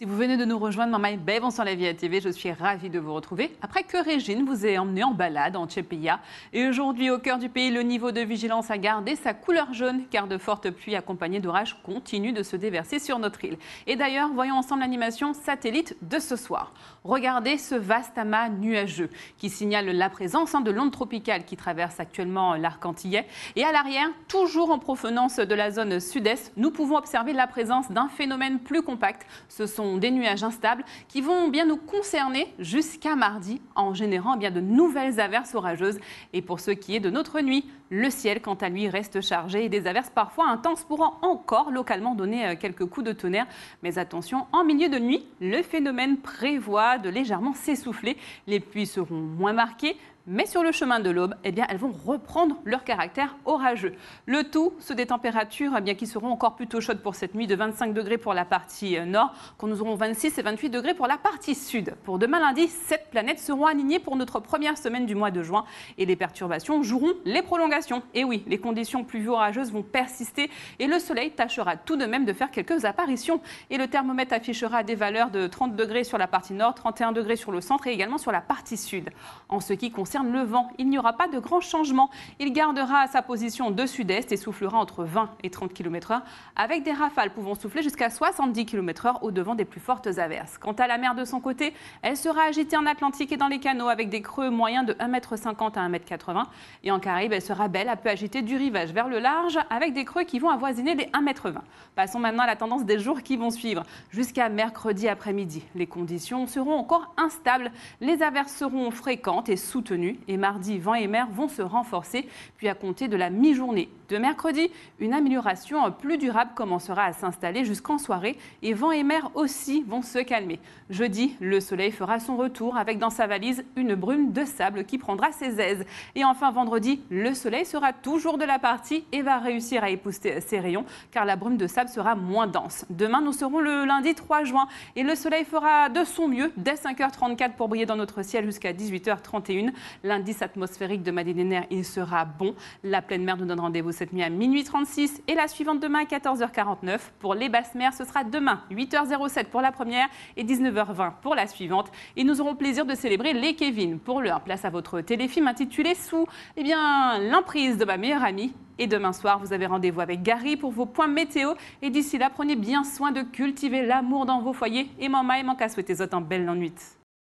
Si vous venez de nous rejoindre, dans my la vie à TV, je suis ravie de vous retrouver. Après que Régine vous ait emmené en balade en Tchépia, et aujourd'hui au cœur du pays, le niveau de vigilance a gardé sa couleur jaune, car de fortes pluies accompagnées d'orages continuent de se déverser sur notre île. Et d'ailleurs, voyons ensemble l'animation satellite de ce soir. Regardez ce vaste amas nuageux qui signale la présence hein, de l'onde tropicale qui traverse actuellement l'arc antillais. Et à l'arrière, toujours en provenance de la zone sud-est, nous pouvons observer la présence d'un phénomène plus compact. Ce sont des nuages instables qui vont bien nous concerner jusqu'à mardi en générant bien de nouvelles averses orageuses. Et pour ce qui est de notre nuit, le ciel, quant à lui, reste chargé et des averses parfois intenses pourront encore localement donner euh, quelques coups de tonnerre. Mais attention, en milieu de nuit, le phénomène prévoit de légèrement s'essouffler. Les pluies seront moins marquées, mais sur le chemin de l'aube, eh bien, elles vont reprendre leur caractère orageux. Le tout sous des températures eh bien, qui seront encore plutôt chaudes pour cette nuit, de 25 degrés pour la partie euh, nord, quand nous aurons 26 et 28 degrés pour la partie sud. Pour demain lundi, sept planètes seront alignées pour notre première semaine du mois de juin et les perturbations joueront les prolongations. Et oui, les conditions pluvio-orageuses vont persister et le soleil tâchera tout de même de faire quelques apparitions. Et le thermomètre affichera des valeurs de 30 degrés sur la partie nord, 31 degrés sur le centre et également sur la partie sud. En ce qui concerne le vent, il n'y aura pas de grands changements. Il gardera sa position de sud-est et soufflera entre 20 et 30 km/h avec des rafales pouvant souffler jusqu'à 70 km/h au devant des plus fortes averses. Quant à la mer de son côté, elle sera agitée en Atlantique et dans les canaux avec des creux moyens de 1,50 m à 1,80 m. Et en Caraïbes, elle sera belle à peu agitée du rivage vers le large avec des creux qui vont avoisiner les 1,20 m. Passons maintenant à la tendance des jours qui vont suivre. Jusqu'à mercredi après-midi, les conditions seront encore instables. Les averses seront fréquentes et soutenues et mardi, vent et mer vont se renforcer. Puis à compter de la mi-journée de mercredi, une amélioration plus durable commencera à s'installer jusqu'en soirée et vent et mer aussi vont se calmer. Jeudi, le soleil fera son retour avec dans sa valise une brume de sable qui prendra ses aises. Et enfin vendredi, le soleil sera toujours de la partie et va réussir à épousser ses rayons car la brume de sable sera moins dense. Demain, nous serons le lundi 3 juin et le soleil fera de son mieux dès 5h34 pour briller dans notre ciel jusqu'à 18h31. L'indice atmosphérique de Madénénaire, il sera bon. La pleine mer nous donne rendez-vous cette nuit à minuit 36 et la suivante demain à 14h49. Pour les basses mers, ce sera demain 8h07 pour la première et 19h20 pour la suivante. Et nous aurons plaisir de célébrer les Kevin. Pour leur place à votre téléfilm intitulé Sous eh bien, l'emprise de ma meilleure amie. Et demain soir, vous avez rendez-vous avec Gary pour vos points météo. Et d'ici là, prenez bien soin de cultiver l'amour dans vos foyers. Et maman et souhaiter souhaitez-vous autant belle nuit.